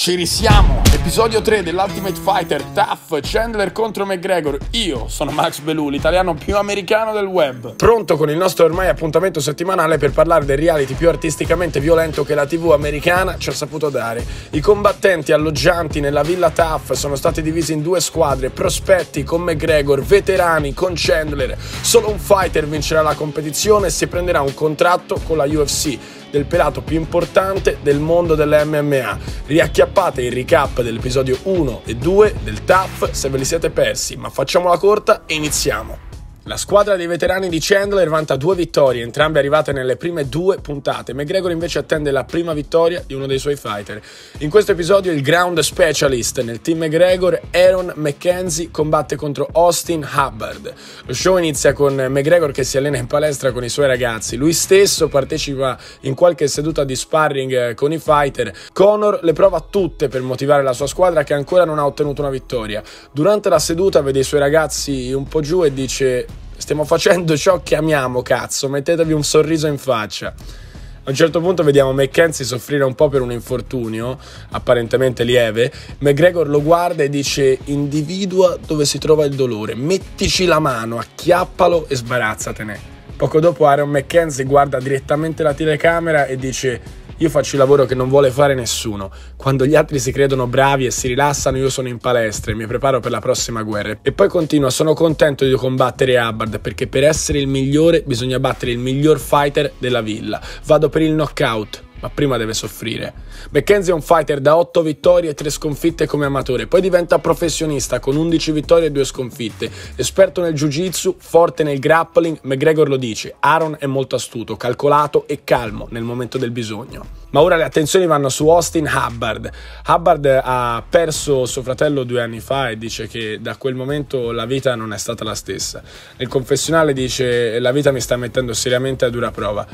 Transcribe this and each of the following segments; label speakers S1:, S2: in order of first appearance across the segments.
S1: Ci risiamo! Episodio 3 dell'Ultimate Fighter Tough Chandler contro McGregor. Io sono Max Belù, l'italiano più americano del web. Pronto con il nostro ormai appuntamento settimanale per parlare del reality più artisticamente violento che la TV americana ci ha saputo dare. I combattenti alloggianti nella villa Tough sono stati divisi in due squadre, prospetti con McGregor, veterani con Chandler. Solo un fighter vincerà la competizione e si prenderà un contratto con la UFC del pelato più importante del mondo dell'MMA. Riacchiappate il recap dell'episodio 1 e 2 del TAF se ve li siete persi, ma facciamola corta e iniziamo. La squadra dei veterani di Chandler vanta due vittorie, entrambe arrivate nelle prime due puntate. McGregor invece attende la prima vittoria di uno dei suoi fighter. In questo episodio il ground specialist nel team McGregor, Aaron McKenzie, combatte contro Austin Hubbard. Lo show inizia con McGregor che si allena in palestra con i suoi ragazzi. Lui stesso partecipa in qualche seduta di sparring eh, con i fighter. Conor le prova tutte per motivare la sua squadra che ancora non ha ottenuto una vittoria. Durante la seduta vede i suoi ragazzi un po' giù e dice Stiamo facendo ciò che amiamo, cazzo. Mettetevi un sorriso in faccia. A un certo punto vediamo McKenzie soffrire un po' per un infortunio, apparentemente lieve. McGregor lo guarda e dice: Individua dove si trova il dolore, mettici la mano, acchiappalo e sbarazzatene. Poco dopo Aaron McKenzie guarda direttamente la telecamera e dice: io faccio il lavoro che non vuole fare nessuno. Quando gli altri si credono bravi e si rilassano, io sono in palestra e mi preparo per la prossima guerra. E poi continua: Sono contento di combattere Hubbard perché per essere il migliore bisogna battere il miglior fighter della villa. Vado per il knockout ma prima deve soffrire. Mackenzie è un fighter da 8 vittorie e 3 sconfitte come amatore, poi diventa professionista con 11 vittorie e 2 sconfitte. Esperto nel jiu-jitsu, forte nel grappling, McGregor lo dice, Aaron è molto astuto, calcolato e calmo nel momento del bisogno. Ma ora le attenzioni vanno su Austin Hubbard. Hubbard ha perso suo fratello due anni fa e dice che da quel momento la vita non è stata la stessa. Nel confessionale dice la vita mi sta mettendo seriamente a dura prova.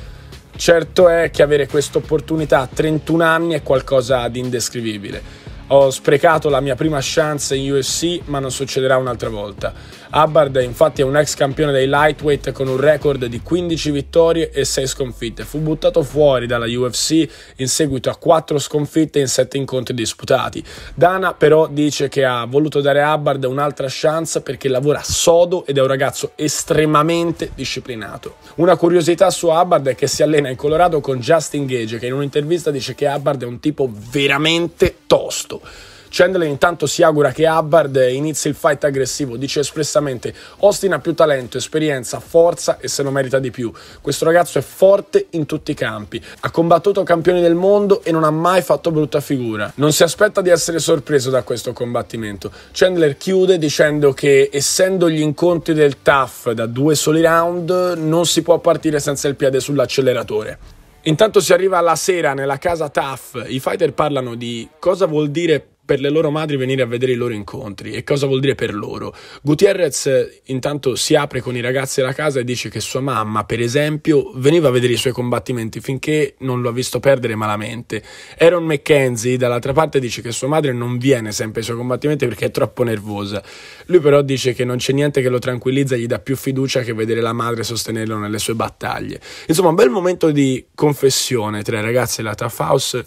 S1: Certo è che avere questa opportunità a 31 anni è qualcosa di indescrivibile. Ho sprecato la mia prima chance in UFC, ma non succederà un'altra volta. Hubbard infatti è un ex campione dei lightweight con un record di 15 vittorie e 6 sconfitte. Fu buttato fuori dalla UFC in seguito a 4 sconfitte in 7 incontri disputati. Dana però dice che ha voluto dare a Hubbard un'altra chance perché lavora sodo ed è un ragazzo estremamente disciplinato. Una curiosità su Hubbard è che si allena in Colorado con Justin Gage che in un'intervista dice che Hubbard è un tipo veramente tosto fatto. Chandler intanto si augura che Hubbard inizi il fight aggressivo, dice espressamente Austin ha più talento, esperienza, forza e se lo merita di più. Questo ragazzo è forte in tutti i campi, ha combattuto campioni del mondo e non ha mai fatto brutta figura. Non si aspetta di essere sorpreso da questo combattimento. Chandler chiude dicendo che essendo gli incontri del TAF da due soli round non si può partire senza il piede sull'acceleratore. Intanto si arriva alla sera nella casa TAF, i fighter parlano di cosa vuol dire per le loro madri venire a vedere i loro incontri. E cosa vuol dire per loro? Gutierrez eh, intanto si apre con i ragazzi alla casa e dice che sua mamma, per esempio, veniva a vedere i suoi combattimenti finché non lo ha visto perdere malamente. Aaron McKenzie, dall'altra parte, dice che sua madre non viene sempre ai suoi combattimenti perché è troppo nervosa. Lui però dice che non c'è niente che lo tranquillizza e gli dà più fiducia che vedere la madre sostenerlo nelle sue battaglie. Insomma, un bel momento di confessione tra i ragazzi e della Tafaus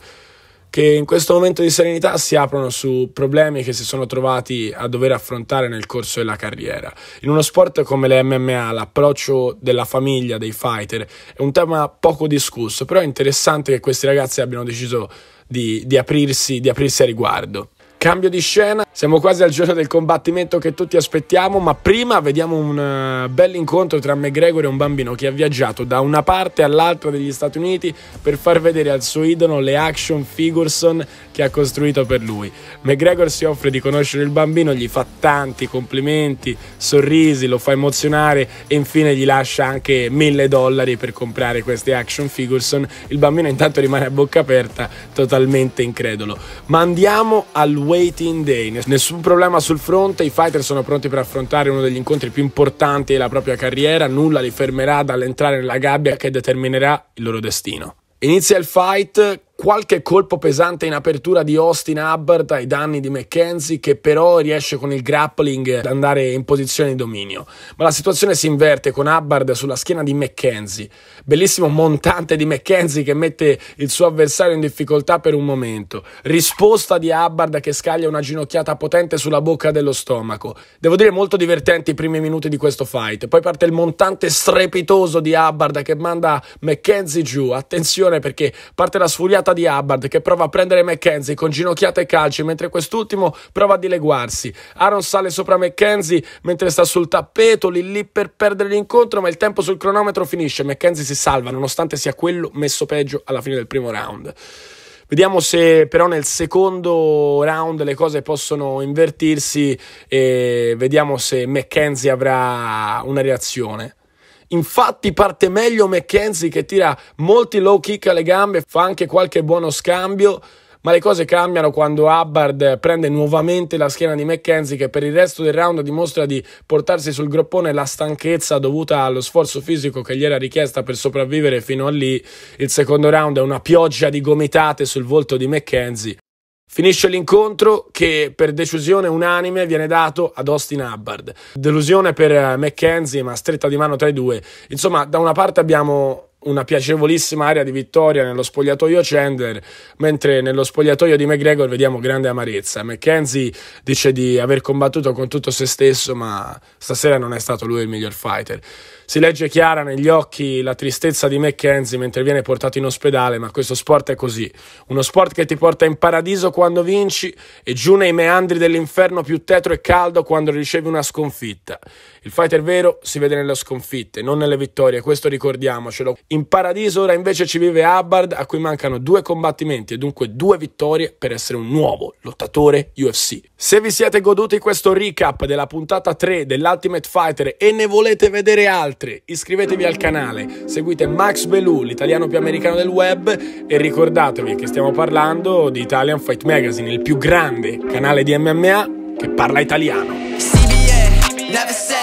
S1: che in questo momento di serenità si aprono su problemi che si sono trovati a dover affrontare nel corso della carriera. In uno sport come le MMA, l'approccio della famiglia, dei fighter, è un tema poco discusso, però è interessante che questi ragazzi abbiano deciso di, di, aprirsi, di aprirsi a riguardo. Cambio di scena, siamo quasi al giorno del combattimento che tutti aspettiamo, ma prima vediamo un uh, bel incontro tra McGregor e un bambino che ha viaggiato da una parte all'altra degli Stati Uniti per far vedere al suo idolo le action figures che ha costruito per lui. McGregor si offre di conoscere il bambino, gli fa tanti complimenti, sorrisi, lo fa emozionare e infine gli lascia anche mille dollari per comprare queste action figures. Il bambino intanto rimane a bocca aperta, totalmente incredulo. Ma andiamo al waiting day. Nessun problema sul fronte, i fighter sono pronti per affrontare uno degli incontri più importanti della propria carriera, nulla li fermerà dall'entrare nella gabbia che determinerà il loro destino. Inizia il fight Qualche colpo pesante in apertura di Austin Hubbard ai danni di McKenzie che però riesce con il grappling ad andare in posizione di dominio. Ma la situazione si inverte con Hubbard sulla schiena di McKenzie. Bellissimo montante di McKenzie che mette il suo avversario in difficoltà per un momento. Risposta di Hubbard che scaglia una ginocchiata potente sulla bocca dello stomaco. Devo dire molto divertenti i primi minuti di questo fight. Poi parte il montante strepitoso di Hubbard che manda McKenzie giù. Attenzione perché parte la sfuriata giocata di Hubbard che prova a prendere McKenzie con ginocchiate e calci mentre quest'ultimo prova a dileguarsi. Aaron sale sopra McKenzie mentre sta sul tappeto, lì lì per perdere l'incontro, ma il tempo sul cronometro finisce. McKenzie si salva nonostante sia quello messo peggio alla fine del primo round. Vediamo se però nel secondo round le cose possono invertirsi e vediamo se McKenzie avrà una reazione. Infatti parte meglio McKenzie che tira molti low kick alle gambe, fa anche qualche buono scambio ma le cose cambiano quando Hubbard prende nuovamente la schiena di McKenzie che per il resto del round dimostra di portarsi sul groppone la stanchezza dovuta allo sforzo fisico che gli era richiesta per sopravvivere fino a lì. Il secondo round è una pioggia di gomitate sul volto di McKenzie Finisce l'incontro che per decisione unanime viene dato ad Austin Hubbard. Delusione per eh, McKenzie, ma stretta di mano tra i due. Insomma, da una parte abbiamo una piacevolissima area di vittoria nello spogliatoio Chandler, mentre nello spogliatoio di McGregor vediamo grande amarezza. McKenzie dice di aver combattuto con tutto se stesso, ma stasera non è stato lui il miglior fighter. Si legge chiara negli occhi la tristezza di McKenzie mentre viene portato in ospedale, ma questo sport è così, uno sport che ti porta in paradiso quando vinci e giù nei meandri dell'inferno più tetro e caldo quando ricevi una sconfitta. Il fighter vero si vede nelle sconfitte, non nelle vittorie, questo ricordiamocelo. In paradiso ora invece ci vive Hubbard, a cui mancano due combattimenti e dunque due vittorie per essere un nuovo lottatore UFC. Se vi siete goduti questo recap della puntata 3 dell'Ultimate Fighter e ne volete vedere altre, iscrivetevi al canale, seguite Max Bellù, l'italiano più americano del web, e ricordatevi che stiamo parlando di Italian Fight Magazine, il più grande canale di MMA che parla italiano. CBA,